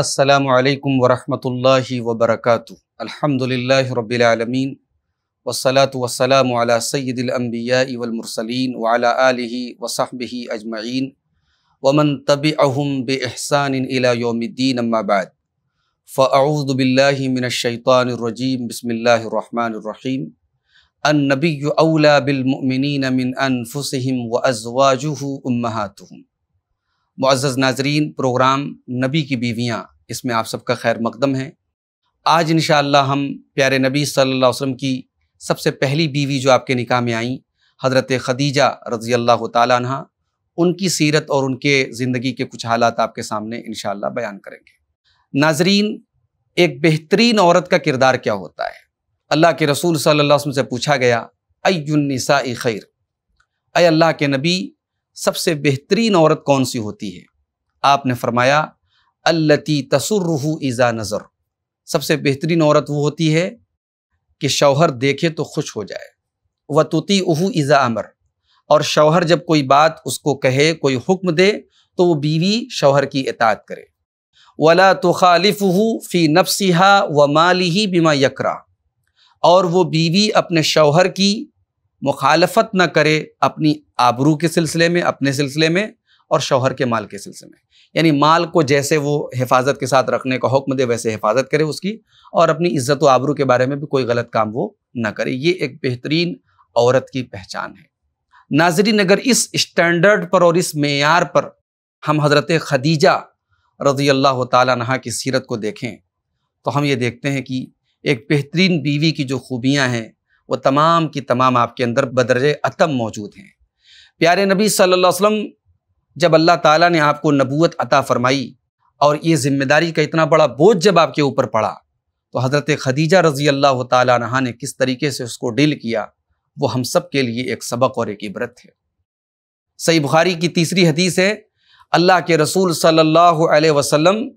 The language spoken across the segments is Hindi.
السلام عليكم ورحمة الله وبركاته الحمد لله رب العالمين والصلاة والسلام على سيد الأنبياء والمرسلين وعلى آله وصحبه أجمعين ومن تبعهم بإحسان إلى يوم الدين أما بعد فأعوذ بالله من الشيطان الرجيم بسم الله الرحمن الرحيم النبي أولى بالمؤمنين من أنفسهم وأزواجه أمهاتهم معزز ناظرین پروگرام نبی کی بیویاں इसमें आप सबका खैर मकदम है आज इन हम प्यारे नबी सल्लल्लाहु अलैहि वसल्लम की सबसे पहली बीवी जो आपके निकाह में आई हज़रत खदीजा रज़ी अल्लाह तहा उनकी सीरत और उनके ज़िंदगी के कुछ हालात आपके सामने इन बयान करेंगे नाजरीन एक बेहतरीन औरत का किरदार क्या होता है अल्लाह के रसूल सल्ला वसम से पूछा गया अयुनसा खैर अय अल्लाह के नबी सबसे बेहतरीन औरत कौन सी होती है आपने फरमाया अल्लती तसुरहू ईज़ा नज़र सबसे बेहतरीन औरत वो होती है कि शौहर देखे तो खुश हो जाए व तुती उहू ईज़ा अमर और शौहर जब कोई बात उसको कहे कोई हुक्म दे तो वो बीवी शौहर की इतात करे वला तो खालिफहू फ़ी नफसिहा व माली ही बिमा यकरा और वो बीवी अपने शौहर की मुखालफत न करे अपनी आबरू के सिलसिले में अपने सिलसिले में और शौहर के माल के सिलसिले में यानी माल को जैसे वो हिफाजत के साथ रखने का हुक्म दे वैसे हिफाजत करे उसकी और अपनी इज्जत व आबरू के बारे में भी कोई गलत काम वो ना करे ये एक बेहतरीन औरत की पहचान है नाजरीन अगर इस स्टैंडर्ड पर और इस मैार पर हम हज़रत खदीजा रजी अल्लाह तह की सीरत को देखें तो हम ये देखते हैं कि एक बेहतरीन बीवी की जो खूबियाँ हैं वो तमाम की तमाम आपके अंदर बदरज अतम मौजूद हैं प्यारे नबी सल्लल्लाहु अलैहि वसल्लम जब अल्लाह ताला ने आपको नबूत अता फरमाई और ये ज़िम्मेदारी का इतना बड़ा बोझ जब आपके ऊपर पड़ा तो हज़रत खदीजा रज़ी अल्लाह तहा ने किस तरीके से उसको डील किया वो हम सब के लिए एक सबक और एक इबरत है सही बुखारी की तीसरी हदीस है अल्लाह के रसूल सल्ला अलैहि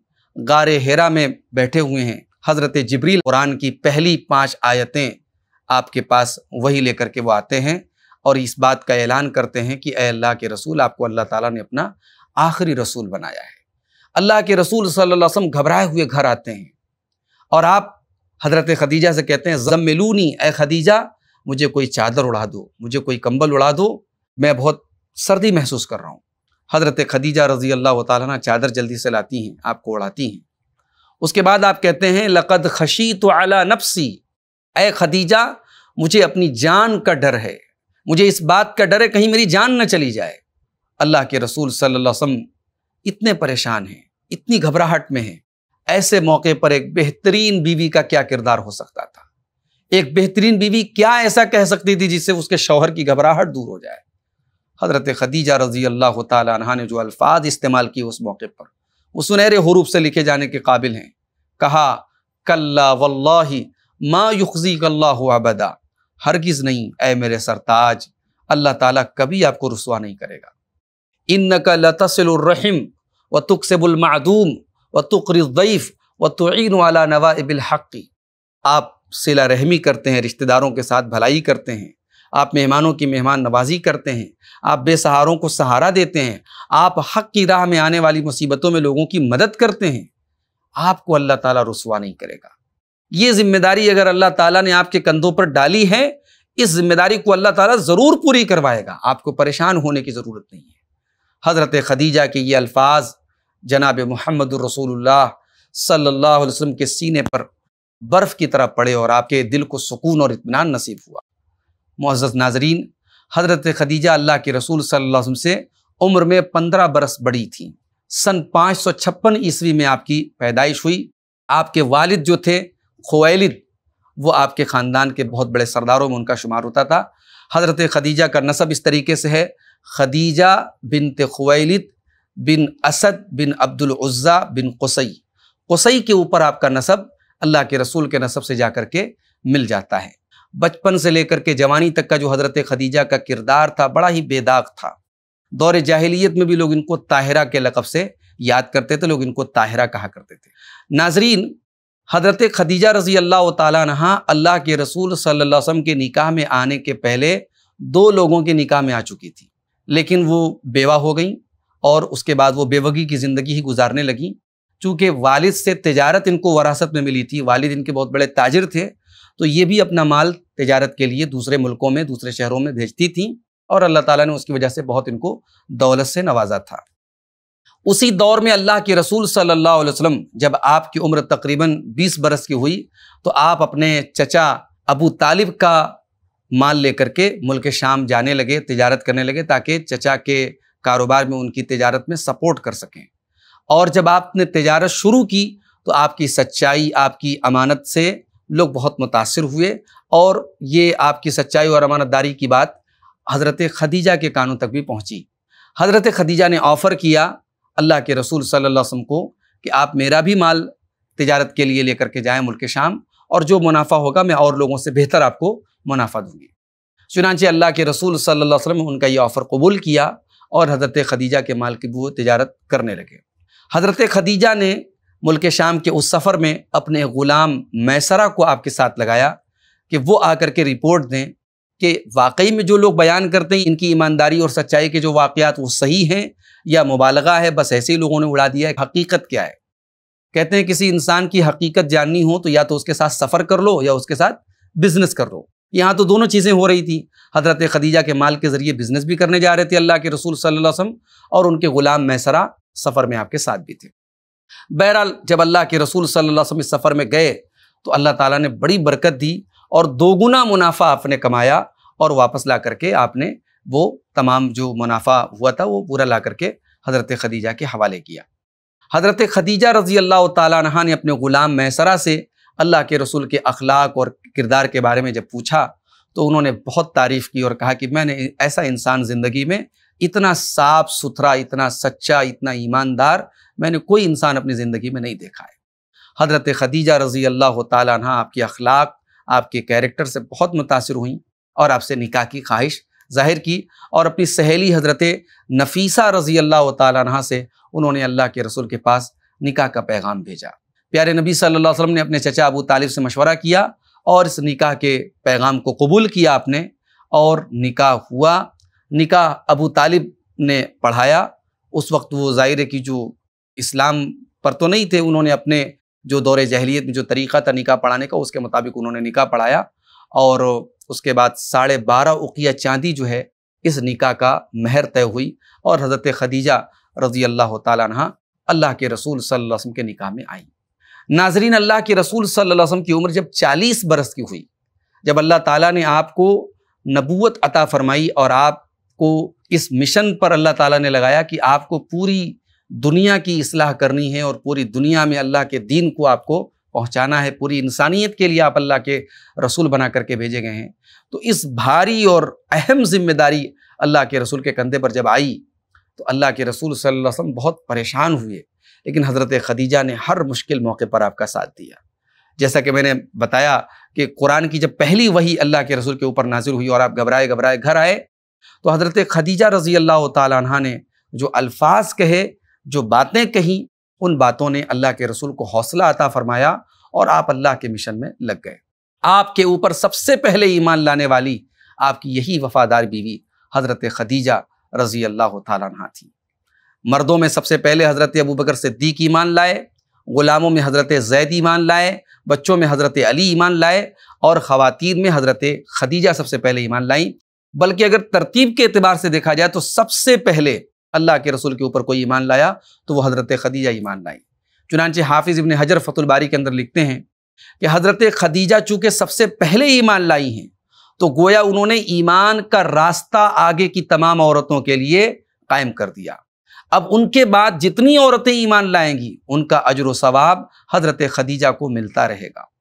गार हेरा में बैठे हुए हैं हज़रत जबरील कुरान की पहली पाँच आयतें आपके पास वही लेकर के वो आते हैं और इस बात का ऐलान करते हैं कि अल्लाह के रसूल आपको अल्लाह ताला ने अपना आखिरी रसूल बनाया है अल्लाह के रसूल सल्लल्लाहु अलैहि वसल्लम घबराए हुए घर आते हैं और आप हज़रत खदीजा से कहते हैं जम्मिलूनी ए खदीजा मुझे कोई चादर उड़ा दो मुझे कोई कंबल उड़ा दो मैं बहुत सर्दी महसूस कर रहा हूँ हज़रत खदीजा रजी अल्लाह ताली चादर जल्दी से लाती हैं आपको उड़ाती हैं उसके बाद आप कहते हैं लक़द खशी तो अला नफसी ए खदीजा मुझे अपनी जान का डर है मुझे इस बात का डर है कहीं मेरी जान न चली जाए अल्लाह के रसूल सल्लल्लाहु अलैहि वसल्लम इतने परेशान हैं इतनी घबराहट में हैं ऐसे मौके पर एक बेहतरीन बीवी का क्या किरदार हो सकता था एक बेहतरीन बीवी क्या ऐसा कह सकती थी जिससे उसके शौहर की घबराहट दूर हो जाए हज़रत खदीजा रजी अल्लाह तहा ने जो अल्फाज इस्तेमाल किए उस मौके पर वो सुनहरे हरूप से लिखे जाने के काबिल हैं कहा कल्ला वल्लाही मा कल्ला हुआ बदा हरगिज़ नहीं ए मेरे सरताज अल्लाह ताला कभी आपको रसुआ नहीं करेगा इन नका लतसलरहम व तुकसबुलमदूम व तुकरफ़ व तोन वाला नवा नवाबिलहक़ी आप सिला रहमी करते हैं रिश्तेदारों के साथ भलाई करते हैं आप मेहमानों की मेहमान नवाजी करते हैं आप बेसहारों को सहारा देते हैं आप हक़ की राह में आने वाली मुसीबतों में लोगों की मदद करते हैं आपको अल्लाह ताला रसुआ नहीं करेगा ये जिम्मेदारी अगर अल्लाह ताला ने आपके कंधों पर डाली है इस जिम्मेदारी को अल्लाह ताला ज़रूर पूरी करवाएगा आपको परेशान होने की ज़रूरत नहीं है हज़रत खदीजा के ये अल्फाज जनाब मोहम्मद रसूलुल्लाह सल्लल्लाहु अलैहि वसल्लम के सीने पर बर्फ़ की तरह पड़े और आपके दिल को सुकून और इतमान नसीब हुआ मुआज़ नाजरीन हज़रत खदीजा अल्लाह के रसूल सल्लल्लाहु अलैहि वसल्लम से उम्र में पंद्रह बरस बड़ी थी सन पाँच सौ छप्पन ईस्वी में आपकी पैदाइश हुई आपके वालिद जो थे खुवैलिद वो आपके ख़ानदान के बहुत बड़े सरदारों में उनका शुमार होता था हज़रत खदीजा का नसब इस तरीके से है खदीजा बिन खुवैलिद बिन असद बिन अब्दुल्ज़ा बिन कसई कसई के ऊपर आपका नसब अल्लाह के रसूल के नसब से जा के मिल जाता है बचपन से लेकर के जवानी तक का जो हज़रत खदीजा का किरदार था बड़ा ही बेदाग था दौर जाहिलियत में भी लोग इनको ताहिरा के लकब से याद करते थे लोग इनको ताहिरा कहा करते थे नाजरीन हज़रत खदीजा रज़ी अल्लाह तहा अल्लाह के रसूल सल्ला वसम के निकाह में आने के पहले दो लोगों के निकाह में आ चुकी थी लेकिन वो बेवा हो गई और उसके बाद वो बेवगी की ज़िंदगी ही गुजारने लगी चूँकि वालिद से तजारत इनको वरासत में मिली थी वालिद इनके बहुत बड़े ताजिर थे तो ये भी अपना माल तजारत के लिए दूसरे मुल्कों में दूसरे शहरों में भेजती थी और अल्लाह ताला ने उसकी वजह से बहुत इनको दौलत से नवाजा था उसी दौर में अल्लाह के रसूल सल्लल्लाहु अलैहि वसल्लम जब आपकी उम्र तकरीबन 20 बरस की हुई तो आप अपने चचा अबू तालिब का माल लेकर के मुल्क शाम जाने लगे तजारत करने लगे ताकि चचा के कारोबार में उनकी तजारत में सपोर्ट कर सकें और जब आपने तजारत शुरू की तो आपकी सच्चाई आपकी अमानत से लोग बहुत मुतासर हुए और ये आपकी सच्चाई और अमानतदारी की बात हज़रत खदीजा के कानों तक भी पहुँची हज़रत खदीजा ने ऑफ़र किया अल्लाह के रसूल सल्लल्लाहु अलैहि वसल्लम को कि आप मेरा भी माल तजारत के लिए लेकर के जाएं मुल्क शाम और जो मुनाफा होगा मैं और लोगों से बेहतर आपको मुनाफा दूंगी चुनाचे अल्लाह के रसूल सल्लल्लाहु अलैहि वसल्लम ने उनका ये ऑफ़र कबूल किया और हज़रत खदीजा के माल की वो तजारत करने लगे हज़रत खदीजा ने मुल्क शाम के उस सफ़र में अपने ग़ुलाम मैसरा को आपके साथ लगाया कि वो आकर के रिपोर्ट दें कि वाकई में जो लोग बयान करते हैं इनकी ईमानदारी और सच्चाई के जो वाकयात वो सही हैं या मुबालगा है बस ऐसे ही लोगों ने उड़ा दिया है हकीकत क्या है कहते हैं किसी इंसान की हकीकत जाननी हो तो या तो उसके साथ सफ़र कर लो या उसके साथ बिज़नेस कर लो यहाँ तो दोनों चीज़ें हो रही थी हज़रत खदीजा के माल के ज़रिए बिज़नेस भी करने जा रहे थे अल्लाह के रसूल सल्लल्लाहु अलैहि वसल्लम और उनके ग़ुलाम मैसरा सफ़र में आपके साथ भी थे बहरहाल जब अल्लाह के रसूल सल्लल्लाहु अलैहि वसल्लम इस सफ़र में गए तो अल्लाह ताला ने बड़ी बरकत दी और दोगुना मुनाफा आपने कमाया और वापस ला करके आपने वो तमाम जो मुनाफा हुआ था वो पूरा ला करके हज़रत खदीजा के हवाले किया हज़रत खदीजा रज़ी अल्लाह तहा ने अपने ग़ुलाम मैसरा से अल्लाह के रसूल के अखलाक और किरदार के बारे में जब पूछा तो उन्होंने बहुत तारीफ़ की और कहा कि मैंने ऐसा इंसान ज़िंदगी में इतना साफ सुथरा इतना सच्चा इतना ईमानदार मैंने कोई इंसान अपनी ज़िंदगी में नहीं देखा है हज़रत खदीजा रज़ी अल्लाह तहा आपकी अखलाक आपके कैरेक्टर से बहुत मुतासर हुई और आपसे निका की ख्वाहिश जाहिर की और अपनी सहेली हज़रत नफीसा रज़ी अल्लाह तह से उन्होंने अल्लाह के रसूल के पास निका का पैगाम भेजा प्यारे नबी सल्लल्लाहु अलैहि वसल्लम ने अपने चचा अबू तालिब से मशवरा किया और इस निका के पैगाम को कबूल किया आपने और निका हुआ निका अबू तालिब ने पढ़ाया उस वक्त वो ज़ाहिर है कि जो इस्लाम पर तो नहीं थे उन्होंने अपने जो दौरे जहलीत में जो तरीक़ा था निकाह पढ़ाने का उसके मुताबिक उन्होंने निकाह पढ़ाया और उसके बाद साढ़े बारह उकिया चांदी जो है इस निकाह का महर तय हुई और हज़रत खदीजा रजी अल्लाह तह अल्लाह के रसूल सल्लम के निकाह में आई नाजरीन अल्लाह के रसूल सल्लम की उम्र जब चालीस बरस की हुई जब अल्लाह ताली ने आपको नबूत अता फरमाई और आपको इस मिशन पर अल्लाह ताली ने लगाया कि आपको पूरी दुनिया की असलाह करनी है और पूरी दुनिया में अल्लाह के दीन को आपको पहुंचाना है पूरी इंसानियत के लिए आप अल्लाह के रसूल बना करके भेजे गए हैं तो इस भारी और अहम जिम्मेदारी अल्लाह के रसूल के कंधे पर जब आई तो अल्लाह के रसूल सल्लल्लाहु अलैहि वसल्लम बहुत परेशान हुए लेकिन हज़रत खदीजा ने हर मुश्किल मौके पर आपका साथ दिया जैसा कि मैंने बताया कि कुरान की जब पहली वही अल्लाह के रसूल के ऊपर नाजिल हुई और आप घबराए घबराए घर आए तो हज़रत खदीजा रज़ी अल्लाह तह ने जो अल्फाज कहे जो बातें कहीं उन बातों ने अल्लाह के रसूल को हौसला अता फरमाया और आप अल्लाह के मिशन में लग गए आपके ऊपर सबसे पहले ईमान लाने वाली आपकी यही वफादार बीवी हज़रत खदीजा रजी अल्लाह तहा थी मर्दों में सबसे पहले हज़रत अबू बकर सिद्दीक ईमान लाए ग़ुलामों में हज़रत जैद ईमान लाए बच्चों में हज़रत अली ईमान लाए और ख़वातीन में हज़रत खदीजा सबसे पहले ईमान लाई बल्कि अगर तरतीब के अतबार से देखा जाए तो सबसे पहले अल्लाह के रसूल के ऊपर कोई ईमान लाया तो वह हज़रत खदीजा ईमान लाई चुनानचे हाफिज़ इबन हजर फतुलबारी के अंदर लिखते हैं कि हज़रत खदीजा चूँकि सबसे पहले ईमान लाई हैं तो गोया उन्होंने ईमान का रास्ता आगे की तमाम औरतों के लिए कायम कर दिया अब उनके बाद जितनी औरतें ईमान लाएंगी उनका अजर सवाब हज़रत खदीजा को मिलता रहेगा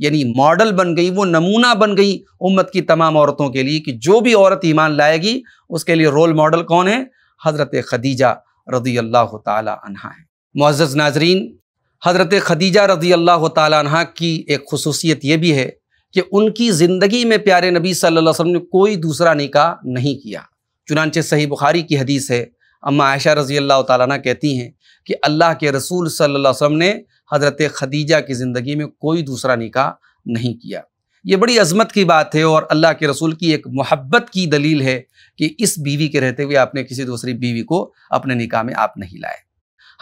यानी मॉडल बन गई वो नमूना बन गई उम्मत की तमाम औरतों के लिए कि जो भी औरत ईमान लाएगी उसके लिए रोल मॉडल कौन है हज़रत खदीजा रजी अल्लाह तहा है मज्ज़ नाजरीन हज़रत खदीजा रजी अल्लाह तहा की एक खसूसियत ये भी है कि उनकी ज़िंदगी में प्यारे नबी सल्लल्लाहु अलैहि वसल्लम ने कोई दूसरा निकाह नहीं किया चुनानचे सही बुखारी की हदीस है अम्मा आयशा रजी अल्लाह तह कहती हैं कि अल्लाह के रसूल सल्लल्लाहु अलैहि वसल्लम ने हज़रत खदीजा की ज़िंदगी में कोई दूसरा निकाह नहीं किया ये बड़ी अजमत की बात है और अल्लाह के रसूल की एक मोहब्बत की दलील है कि इस बीवी के रहते हुए आपने किसी दूसरी बीवी को अपने निकाह में आप नहीं लाए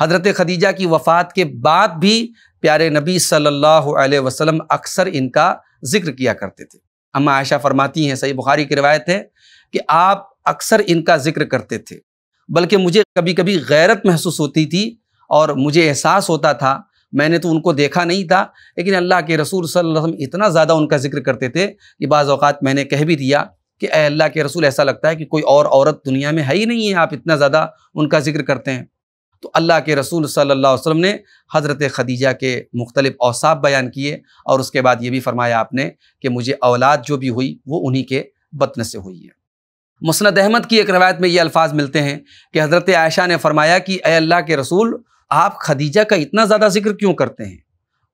हज़रत खदीजा की वफ़ात के बाद भी प्यारे नबी सल्लल्लाहु अलैहि वसल्लम अक्सर इनका जिक्र किया करते थे अम्मा आयशा फरमाती हैं सही बुखारी की रवायत है कि आप अक्सर इनका जिक्र करते थे बल्कि मुझे कभी कभी गैरत महसूस होती थी और मुझे एहसास होता था मैंने तो उनको देखा नहीं था लेकिन अल्लाह के रसूल सल्लल्लाहु अलैहि वसल्लम इतना ज़्यादा उनका जिक्र करते थे कि बाज़ मैंने कह भी दिया कि अल्लाह के रसूल ऐसा लगता है कि कोई और औरत दुनिया में है ही नहीं है आप इतना ज़्यादा उनका जिक्र करते हैं तो अल्लाह के रसूल सल्लल्लाहु अलैहि वसल्लम ने हज़रत खदीजा के मुख्तलिफ़ औसाफ बयान किए और उसके बाद ये भी फरमाया आपने कि मुझे औलाद जो भी हुई वो उन्हीं के बतन से हुई है मुसनद अहमद की एक रवायत में ये अल्फाज मिलते हैं कि हज़रत आयशा ने फरमाया कि अल्लाह के रसूल आप खदीजा का इतना ज़्यादा जिक्र क्यों करते हैं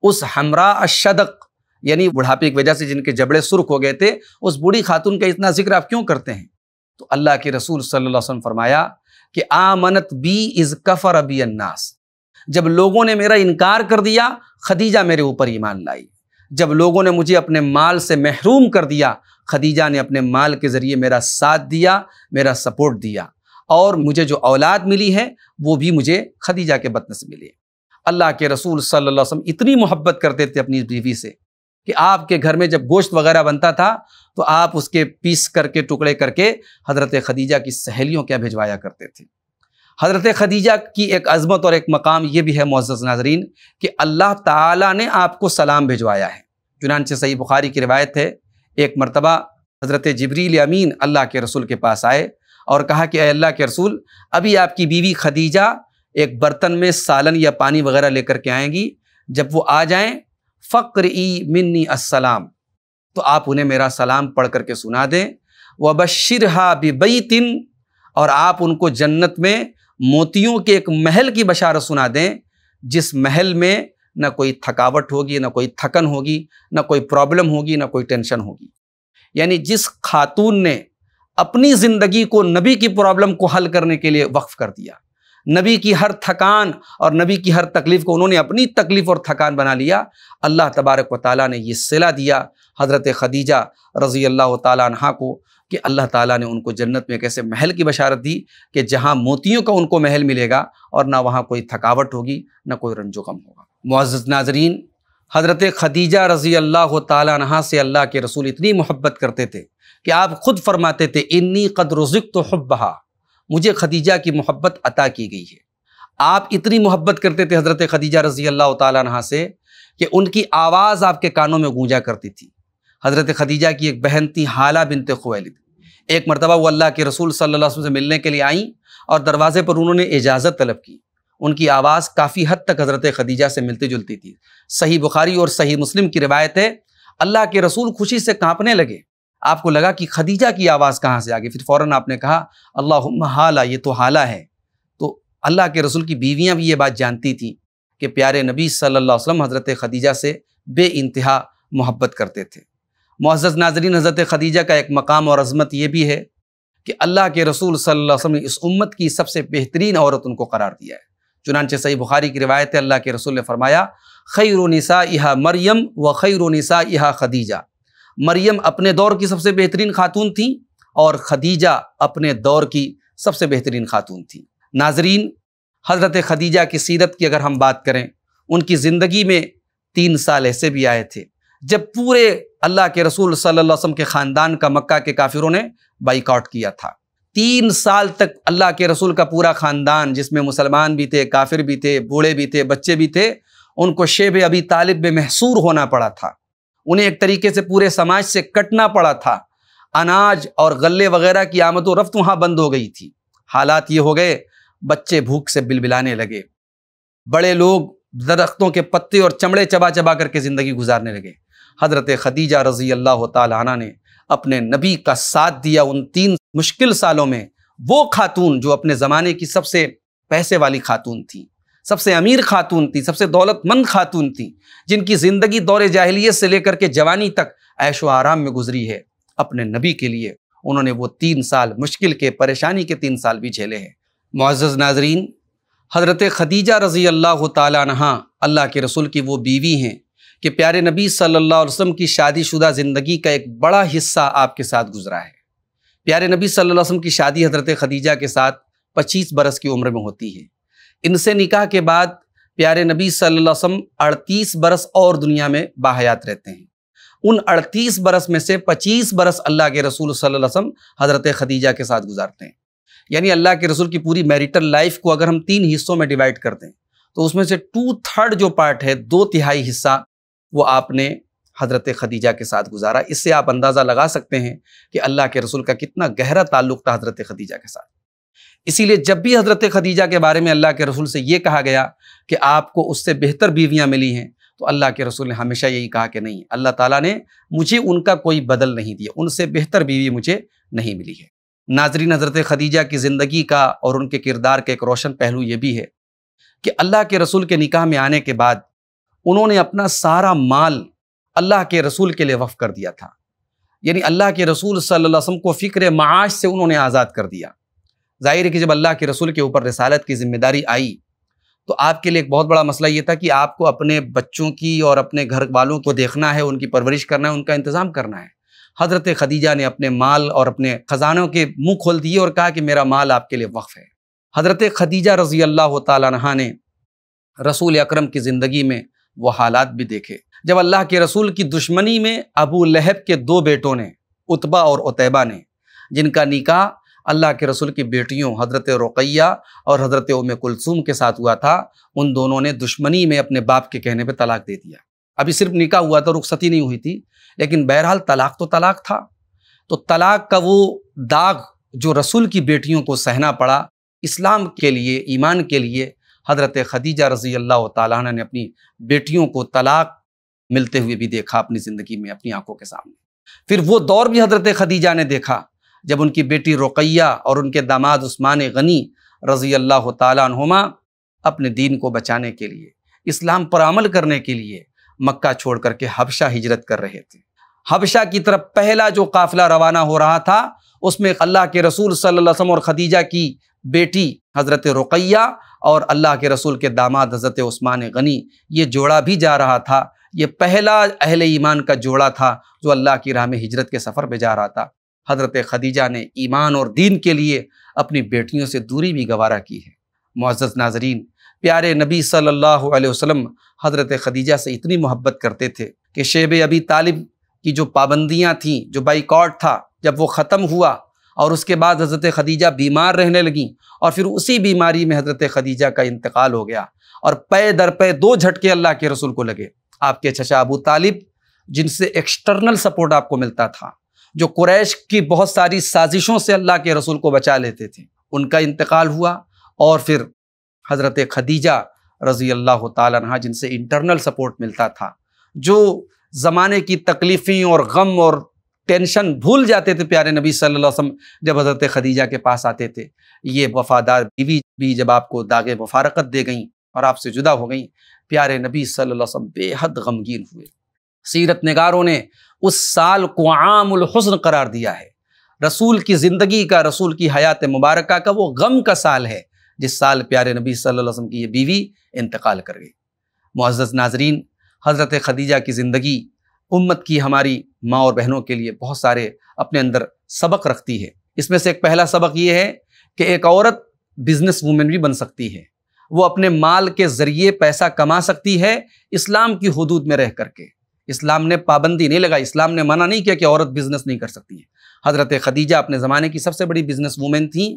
उस हमरा अशदक यानी बुढ़ापे की वजह से जिनके जबड़े सुर्ख हो गए थे उस बूढ़ी खातून का इतना जिक्र आप क्यों करते हैं तो अल्लाह के रसूल सल्लल्लाहु अलैहि वसल्लम फरमाया कि आमनत बी इज़ कफ़र अबी अन्नास जब लोगों ने मेरा इनकार कर दिया खदीजा मेरे ऊपर ईमान लाई जब लोगों ने मुझे अपने माल से महरूम कर दिया खदीजा ने अपने माल के ज़रिए मेरा साथ दिया मेरा सपोर्ट दिया और मुझे जो औलाद मिली है वो भी मुझे खदीजा के बतन से मिली है अल्लाह के रसूल सल्लल्लाहु अलैहि वसल्लम इतनी मोहब्बत करते थे अपनी बीवी से कि आपके घर में जब गोश्त वगैरह बनता था तो आप उसके पीस करके टुकड़े करके हज़रत खदीजा की सहेलियों के भिजवाया करते थे हज़रत खदीजा की एक अजमत और एक मकाम ये भी है मोज़ नाजरीन कि अल्लाह ताला ने आपको सलाम भिजवाया है से सही बुखारी की रिवायत है एक मरतबा हज़रत जबरील अमीन अल्लाह के रसूल के पास आए और कहा कि अल्लाह के रसूल अभी आपकी बीवी खदीजा एक बर्तन में सालन या पानी वगैरह लेकर के आएंगी जब वो आ जाएं फ़क्र ई मिन्नी असलाम तो आप उन्हें मेरा सलाम पढ़ करके सुना दें व बशिर हा बिबईतिन और आप उनको जन्नत में मोतियों के एक महल की बशारत सुना दें जिस महल में ना कोई थकावट होगी ना कोई थकन होगी ना कोई प्रॉब्लम होगी ना कोई टेंशन होगी यानी जिस खातून ने अपनी ज़िंदगी को नबी की प्रॉब्लम को हल करने के लिए वक्फ़ कर दिया नबी की हर थकान और नबी की हर तकलीफ़ को उन्होंने अपनी तकलीफ़ और थकान बना लिया अल्लाह तबारक व ताली ने यह सिला दिया हज़रत खदीजा रज़ी अल्लाह तह को कि अल्लाह ताली ने उनको जन्नत में कैसे महल की बशारत दी कि जहाँ मोतियों का उनको महल मिलेगा और ना वहाँ कोई थकावट होगी ना कोई रंजो कम होगा मुआज़ नाजरीन हज़रत खदीजा रज़ी अल्लाह तहा से अल्लाह के रसूल इतनी मोहब्बत करते थे कि आप ख़ुद फरमाते थे इन्नी कद रुजिक तो हब्बहा मुझे खदीजा की मोहब्बत अता की गई है आप इतनी मोहब्बत करते थे हज़रत खदीजा रज़ी अल्लाह तहा से कि उनकी आवाज़ आपके कानों में गूंजा करती थी हज़रत खदीजा की एक बहन थी हाला बिनते खुवैलिद एक मरतबा वो अल्लाह के रसूल सल्लल्लाहु अलैहि वसल्लम से मिलने के लिए आईं और दरवाज़े पर उन्होंने इजाज़त तलब की उनकी आवाज़ काफ़ी हद तक हज़रत खदीजा से मिलती जुलती थी सही बुखारी और सही मुस्लिम की रिवायत है अल्लाह के रसूल खुशी से कांपने लगे आपको लगा कि खदीजा की आवाज़ कहाँ से आ गई फिर फ़ौर आपने कहा अल्लाह हाला ये तो हाला है तो अल्लाह के रसूल की बीवियाँ भी ये बात जानती थी कि प्यारे नबी सल्ला वसम हज़रत खदीजा से बे इंतहा मोहब्बत करते थे मुआज़ नाजरीन हज़रत खदीजा का एक मकाम और अजमत ये भी है कि अल्लाह के रसूल सल्लल्लाहु अलैहि वसल्लम ने इस उम्मत की सबसे बेहतरीन औरत उनको करार दिया है चुनानचे सही बुखारी की रिवायत है अल्लाह के रसूल ने फरमाया नसा यहा मरियम व नसा यहा खदीजा मरियम अपने दौर की सबसे बेहतरीन खातून थी और खदीजा अपने दौर की सबसे बेहतरीन खातून थी नाजरीन हज़रत खदीजा की सीरत की अगर हम बात करें उनकी ज़िंदगी में तीन साल ऐसे भी आए थे जब पूरे अल्लाह के रसूल सल्लल्लाहु अलैहि वसल्लम के ख़ानदान का मक्का के काफिरों ने बाइकआउट किया था तीन साल तक अल्लाह के रसूल का पूरा ख़ानदान जिसमें मुसलमान भी थे काफिर भी थे बूढ़े भी थे बच्चे भी थे उनको शेब अभी तालिब में महसूर होना पड़ा था उन्हें एक तरीके से पूरे समाज से कटना पड़ा था अनाज और गले वगैरह की आमद रफ्त वहाँ बंद हो गई थी हालात ये हो गए बच्चे भूख से बिलबिलाने लगे बड़े लोग दरख्तों के पत्ते और चमड़े चबा चबा करके ज़िंदगी गुजारने लगे हज़रत खदीजा रज़ी अल्लाह ताला ने अपने नबी का साथ दिया उन तीन मुश्किल सालों में वो खातून जो अपने ज़माने की सबसे पैसे वाली खातून थी सबसे अमीर खातून थी सबसे दौलतमंद खातून थी जिनकी ज़िंदगी दौर जाहलीत से लेकर के जवानी तक ऐशो आराम में गुजरी है अपने नबी के लिए उन्होंने वो तीन साल मुश्किल के परेशानी के तीन साल भी झेले हैं मोज नाजरीन हज़रत खदीजा रज़ी अल्लाह तहा अल्लाह के रसूल की वो बीवी हैं कि प्यारे नबी सल्लल्लाहु अलैहि वसल्लम की शादीशुदा ज़िंदगी का एक बड़ा हिस्सा आपके साथ गुजरा है प्यारे नबी सल्लल्लाहु अलैहि वसल्लम की शादी हजरत खदीजा के साथ 25 बरस की उम्र में होती है इनसे निकाह के बाद प्यारे नबी सल्लल्लाहु अलैहि वसल्लम बरस और दुनिया में बाहयात रहते हैं उन अड़तीस बरस में से पच्चीस बरस अल्लाह के रसूल सल्लल्लाहु अलैहि वसल्लम हज़रत खदीजा के साथ गुजारते हैं यानी अल्लाह के रसूल की पूरी मैरिटल लाइफ को अगर हम तीन हिस्सों में डिवाइड कर दें तो उसमें से टू थर्ड जो पार्ट है दो तिहाई हिस्सा वो आपने हज़रत खदीजा के साथ गुजारा इससे आप अंदाज़ा लगा सकते हैं कि अल्लाह के रसूल का कितना गहरा ताल्लुक़ था हज़रत खदीजा के साथ इसीलिए जब भी हज़रत खदीजा के बारे में अल्लाह के रसूल से ये कहा गया कि आपको उससे बेहतर बीवियाँ मिली हैं तो अल्लाह के रसूल ने हमेशा यही कहा कि नहीं अल्लाह ताला ने मुझे उनका कोई बदल नहीं दिया उनसे बेहतर बीवी मुझे नहीं मिली है नाजरीन हज़रत खदीजा की ज़िंदगी का और उनके किरदार का एक रोशन पहलू ये भी है कि अल्लाह के रसूल के निकाह में आने के बाद उन्होंने अपना सारा माल अल्लाह के रसूल के लिए वफ़ कर दिया था यानी अल्लाह के रसूल सल्लल्लाहु अलैहि वसल्लम को फ़िक्र माश से उन्होंने आज़ाद कर दिया ज़ाहिर है कि जब अल्लाह के रसूल के ऊपर रसालत की ज़िम्मेदारी आई तो आपके लिए एक बहुत बड़ा मसला ये था कि आपको अपने बच्चों की और अपने घर वालों को देखना है उनकी परवरिश करना है उनका इंतज़ाम करना है हज़रत खदीजा ने अपने माल और अपने ख़जानों के मुँह खोल दिए और कहा कि मेरा माल आपके लिए वक्फ़ है हज़रत खदीजा रज़ी अल्लाह तह ने रसूल अक्रम की ज़िंदगी में वो हालात भी देखे जब अल्लाह के रसूल की दुश्मनी में अबू लहब के दो बेटों ने उतबा और उतैबा ने जिनका निकाह अल्लाह के रसूल की बेटियों हज़रत रुकैया और हज़रत उम कुलसूम के साथ हुआ था उन दोनों ने दुश्मनी में अपने बाप के कहने पर तलाक दे दिया अभी सिर्फ निकाह हुआ था तो रुखसती नहीं हुई थी लेकिन बहरहाल तलाक तो तलाक था तो तलाक का वो दाग जो रसूल की बेटियों को सहना पड़ा इस्लाम के लिए ईमान के लिए हज़रत खदीजा रज़ी अल्लाह ताली ने अपनी बेटियों को तलाक मिलते हुए भी देखा अपनी ज़िंदगी में अपनी आंखों के सामने फिर वो दौर भी हज़रत खदीजा ने देखा जब उनकी बेटी रुकैया और उनके दामाद उस्मान गनी रज़ी अल्लाह तुमा अपने दीन को बचाने के लिए इस्लाम पर अमल करने के लिए मक्का छोड़ करके हबशा हिजरत कर रहे थे हबशा की तरफ पहला जो काफिला रवाना हो रहा था उसमें अल्लाह के रसूल सल्लल्लाहु अलैहि वसल्लम और खदीजा की बेटी हज़रत रुकैया और अल्लाह के रसूल के दामाद हज़रत उस्मान गनी ये जोड़ा भी जा रहा था ये पहला अहल ईमान का जोड़ा था जो अल्लाह की राह में हिजरत के सफ़र पर जा रहा था हज़रत खदीजा ने ईमान और दीन के लिए अपनी बेटियों से दूरी भी गवारा की है मोज़ नाजरीन प्यारे नबी सल्लल्लाहु अलैहि वसल्लम हज़रत खदीजा से इतनी मोहब्बत करते थे कि शेब अबी तालिब की जो पाबंदियाँ थीं जो बाइकॉट था जब वो ख़त्म हुआ और उसके बाद हज़रत खदीजा बीमार रहने लगीं और फिर उसी बीमारी में हज़रत खदीजा का इंतकाल हो गया और पे दर पे दो झटके अल्लाह के रसूल को लगे आपके चचा अबू तालिब जिनसे एक्सटर्नल सपोर्ट आपको मिलता था जो कुरैश की बहुत सारी साजिशों से अल्लाह के रसूल को बचा लेते थे उनका इंतकाल हुआ और फिर हज़रत खदीजा रज़ी अल्लाह तहा जिनसे इंटरनल सपोर्ट मिलता था जो ज़माने की तकलीफ़ी और गम और टेंशन भूल जाते थे प्यारे नबी सल्लल्लाहु अलैहि वसल्लम जब हज़रत खदीजा के पास आते थे ये वफ़ादार बीवी भी जब आपको दागे मुफारकत दे गई और आपसे जुदा हो गई प्यारे नबी सल्लल्लाहु अलैहि वसल्लम बेहद गमगीन हुए सीरत नगारों ने उस साल को आमुल हुस्न करार दिया है रसूल की ज़िंदगी का रसूल की हयात मुबारक का वो गम का साल है जिस साल प्यारे नबी सल्लल्लाहु अलैहि वसल्लम की ये बीवी इंतकाल कर गई मुआज़ नाजरीन हज़रत खदीजा की ज़िंदगी उम्मत की हमारी माँ और बहनों के लिए बहुत सारे अपने अंदर सबक रखती है इसमें से एक पहला सबक ये है कि एक औरत बिजनेस वूमेन भी बन सकती है वो अपने माल के ज़रिए पैसा कमा सकती है इस्लाम की हदूद में रह करके इस्लाम ने पाबंदी नहीं लगाई इस्लाम ने मना नहीं किया कि औरत बिज़नेस नहीं कर सकती है हज़रत खदीजा अपने ज़माने की सबसे बड़ी बिज़नेस वूमेन थी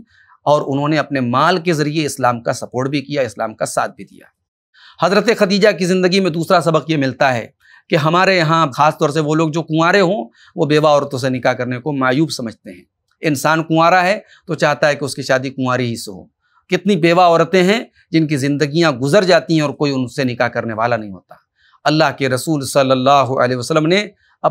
और उन्होंने अपने माल के ज़रिए इस्लाम का सपोर्ट भी किया इस्लाम का साथ भी दिया हज़रत खदीजा की ज़िंदगी में दूसरा सबक ये मिलता है कि हमारे यहाँ खासतौर से वो लोग जो कुंवारे हों वो बेवा औरतों से निकाह करने को मायूब समझते हैं इंसान कुंवारा है तो चाहता है कि उसकी शादी कुंवारी ही से हो कितनी बेवा औरतें हैं जिनकी ज़िंदगियाँ गुजर जाती हैं और कोई उनसे निकाह करने वाला नहीं होता अल्लाह के रसूल सल्लल्लाहु अलैहि वसल्लम ने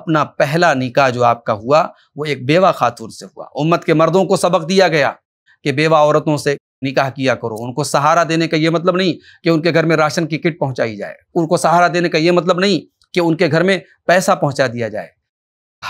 अपना पहला निकाह जो आपका हुआ वो एक बेवा खातून से हुआ उम्मत के मर्दों को सबक दिया गया कि बेवा औरतों से निकाह किया करो उनको सहारा देने का ये मतलब नहीं कि उनके घर में राशन की किट पहुंचाई जाए उनको सहारा देने का ये मतलब नहीं कि उनके घर में पैसा पहुंचा दिया जाए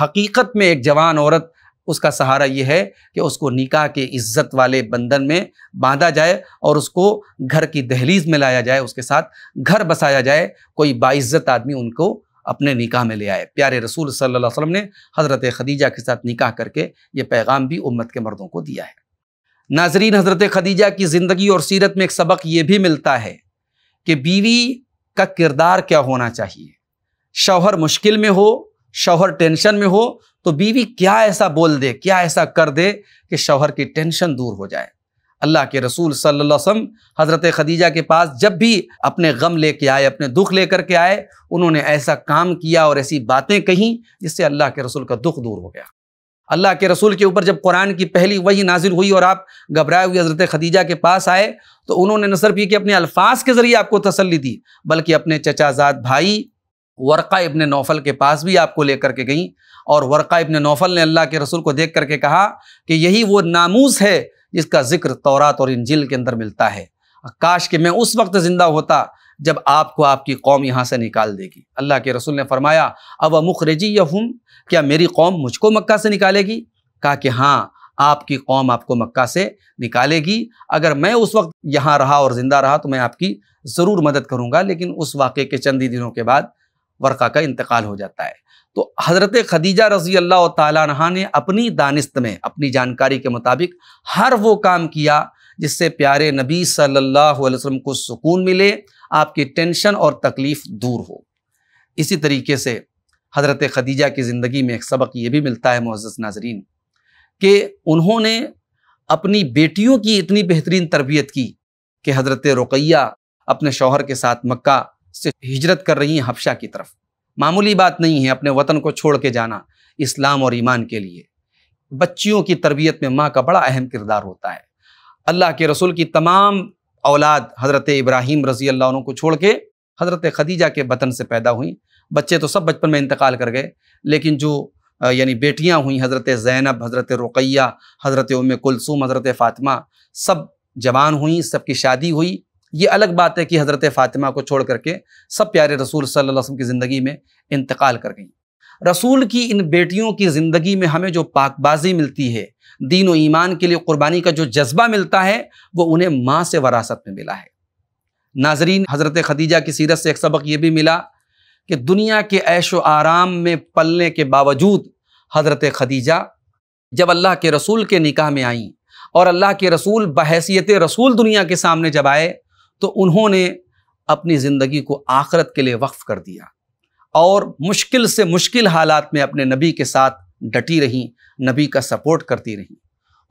हकीकत में एक जवान औरत उसका सहारा यह है कि उसको निकाह के इज्जत वाले बंधन में बांधा जाए और उसको घर की दहलीज में लाया जाए उसके साथ घर बसाया जाए कोई बाइज्जत आदमी उनको अपने निकाह में ले आए प्यारे रसूल सल्लल्लाहु अलैहि वसल्लम ने हज़रत खदीजा के साथ निकाह करके ये पैगाम भी उम्मत के मर्दों को दिया है नाजरीन हज़रत खदीजा की ज़िंदगी और सीरत में एक सबक ये भी मिलता है कि बीवी का किरदार क्या होना चाहिए शौहर मुश्किल में हो शौहर टेंशन में हो तो बीवी क्या ऐसा बोल दे क्या ऐसा कर दे कि शौहर की टेंशन दूर हो जाए अल्लाह के रसूल सल्लल्लाहु अलैहि वसल्लम हज़रत खदीजा के पास जब भी अपने गम लेके आए अपने दुख लेकर के आए उन्होंने ऐसा काम किया और ऐसी बातें कहीं जिससे अल्लाह के रसूल का दुख दूर हो गया अल्लाह के रसूल के ऊपर जब कुरान की पहली वही नाजिल हुई और आप घबराए हुए हज़रत खदीजा के पास आए तो उन्होंने न सिर्फ ये कि अपने अल्फाज के ज़रिए आपको तसली दी बल्कि अपने चचाजाद भाई वर्का इबन नौफल के पास भी आपको लेकर के गई और वर्का इब्ने नौफल ने अल्लाह के रसूल को देख करके कहा कि यही वो नामूस है जिसका जिक्र तौरात और इंजिल के अंदर मिलता है काश कि मैं उस वक्त ज़िंदा होता जब आपको आपकी कौम यहाँ से निकाल देगी अल्लाह के रसूल ने फरमाया अब मुखरजी यहम क्या मेरी कौम मुझको मक्का से निकालेगी कहा कि हाँ आपकी कौम आपको मक्का से निकालेगी अगर मैं उस वक्त यहाँ रहा और ज़िंदा रहा तो मैं आपकी ज़रूर मदद करूँगा लेकिन उस वाक़े के चंद ही दिनों के बाद वर्का का इंतकाल हो जाता है तो हज़रत खदीजा रजी अल्लाह तह ने अपनी दानिस्त में अपनी जानकारी के मुताबिक हर वो काम किया जिससे प्यारे नबी सल्लल्लाहु अलैहि वसल्लम को सुकून मिले आपकी टेंशन और तकलीफ़ दूर हो इसी तरीके से हज़रत खदीजा की ज़िंदगी में एक सबक ये भी मिलता है मोज़ नाजरीन कि उन्होंने अपनी बेटियों की इतनी बेहतरीन तरबियत की कि हज़रत रुकैया अपने शौहर के साथ मक्का से हिजरत कर रही हैं हफ्शा की तरफ मामूली बात नहीं है अपने वतन को छोड़ के जाना इस्लाम और ईमान के लिए बच्चियों की तरबियत में माँ का बड़ा अहम किरदार होता है अल्लाह के रसूल की तमाम औलाद हज़रत इब्राहिम रज़ी अल्लाह को छोड़ के हज़रत खदीजा के वतन से पैदा हुई बच्चे तो सब बचपन में इंतकाल कर गए लेकिन जो यानी बेटियाँ हुई हज़रत ज़ैनब हज़रत रुकैया हज़रत उम कुलसूम हज़रत फ़ातिमा सब जवान हुई सबकी शादी हुई ये अलग बात है कि हज़रत फ़ातिमा को छोड़ करके सब प्यारे रसूल सल्लल्लाहु अलैहि वसल्लम की ज़िंदगी में इंतकाल कर गई रसूल की इन बेटियों की ज़िंदगी में हमें जो पाकबाजी मिलती है दीन व ईमान के लिए क़ुरबानी का जो जज्बा मिलता है वो उन्हें माँ से वरासत में मिला है नाजरीन हज़रत खदीजा की सीरत से एक सबक ये भी मिला कि दुनिया के ऐशो आराम में पलने के बावजूद हज़रत खदीजा जब अल्लाह के रसूल के निकाह में आईं और अल्लाह के रसूल बहसीत रसूल दुनिया के सामने जब आए तो उन्होंने अपनी ज़िंदगी को आखरत के लिए वक्फ़ कर दिया और मुश्किल से मुश्किल हालात में अपने नबी के साथ डटी रहीं नबी का सपोर्ट करती रहीं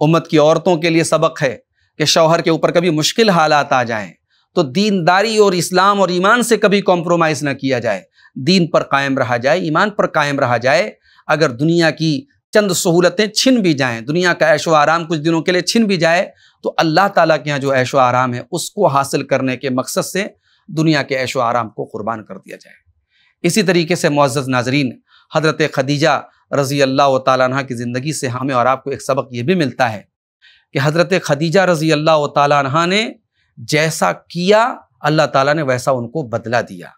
उम्मत की औरतों के लिए सबक है कि शौहर के ऊपर कभी मुश्किल हालात आ जाएं तो दीनदारी और इस्लाम और ईमान से कभी कॉम्प्रोमाइज़ ना किया जाए दीन पर कायम रहा जाए ईमान पर कायम रहा जाए अगर दुनिया की चंद सहूलतें छिन भी जाएं दुनिया का ऐशो आराम कुछ दिनों के लिए छिन भी जाए तो अल्लाह ताला के यहाँ जो ऐशो आराम है उसको हासिल करने के मकसद से दुनिया के ऐशो आराम को कुर्बान कर दिया जाए इसी तरीके से मोज़ नाजरीन हजरत खदीजा रज़ी अल्लाह तह की ज़िंदगी से हमें और आपको एक सबक ये भी मिलता है कि हज़रत खदीजा रज़ी अल्लाह तह ने जैसा किया अल्लाह ताला ने वैसा उनको बदला दिया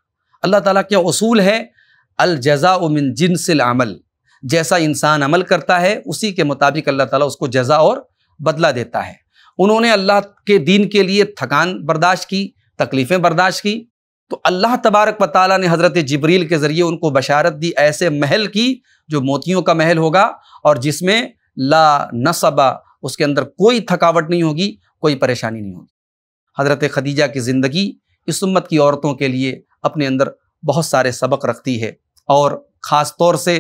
अल्लाह ताला के असूल है अलज़ा उमिन जिनसिल अमल जैसा इंसान अमल करता है उसी के मुताबिक अल्लाह ताला उसको जजा और बदला देता है उन्होंने अल्लाह के दीन के लिए थकान बर्दाश्त की तकलीफ़ें बर्दाश्त की तो अल्लाह तबारक व ताली ने हज़रत जबरील के ज़रिए उनको बशारत दी ऐसे महल की जो मोतियों का महल होगा और जिसमें ला नसबा उसके अंदर कोई थकावट नहीं होगी कोई परेशानी नहीं होगी हज़रत खदीजा की ज़िंदगी इस उम्मत की औरतों के लिए अपने अंदर बहुत सारे सबक रखती है और ख़ास तौर से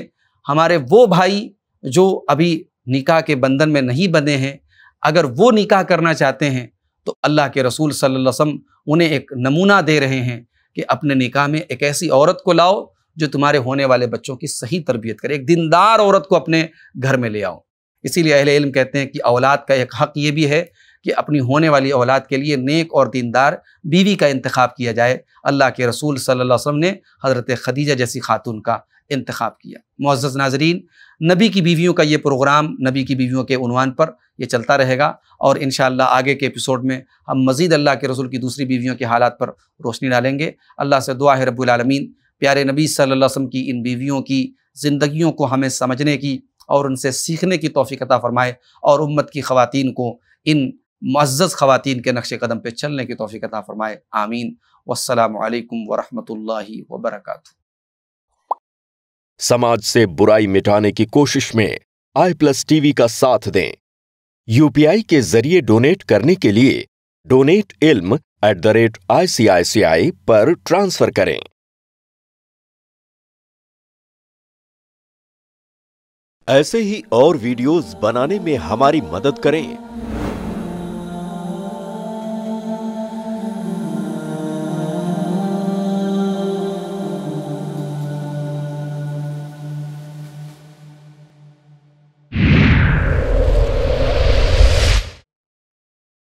हमारे वो भाई जो अभी निकाह के बंधन में नहीं बंधे हैं अगर वो निकाह करना चाहते हैं तो अल्लाह के रसूल सल्लल्लाहु अलैहि वसल्लम उन्हें एक नमूना दे रहे हैं कि अपने निकाह में एक ऐसी औरत को लाओ जो तुम्हारे होने वाले बच्चों की सही तरबियत करे एक दिनदार औरत को अपने घर में ले आओ इसीलिए अहले इल्म कहते हैं कि औलाद का एक हक़ ये भी है कि अपनी होने वाली औलाद के लिए नेक और दीनदार बीवी का इंतखब किया जाए अल्लाह के रसूल सल्लल्लाहु अलैहि वसल्लम ने हज़रत खदीजा जैसी खातून का इंतखब किया मोज़ नाजरीन नबी की बीवियों का ये प्रोग्राम नबी की बीवियों के उनवान पर यह चलता रहेगा और इन आगे के एपिसोड में हम मज़ीद अल्लाह के रसूल की दूसरी बीवियों के हालात पर रोशनी डालेंगे अल्लाह से दुआ है रबालमीन प्यारे नबी सल्लल्लाहु अलैहि वसल्लम की इन बीवियों की ज़िंदगियों को हमें समझने की और उनसे सीखने की तोफ़ीकता फ़रमाए और उम्मत की ख़वान को इन मज़्ज़ ख़वान के नक्श कदम पर चलने की तोफ़ीकता फ़रमाए आमीन वालकम वरहमल वर्का समाज से बुराई मिटाने की कोशिश में आई प्लस टीवी का साथ दें यूपीआई के जरिए डोनेट करने के लिए डोनेट इल्म एट द रेट आई पर ट्रांसफर करें ऐसे ही और वीडियोस बनाने में हमारी मदद करें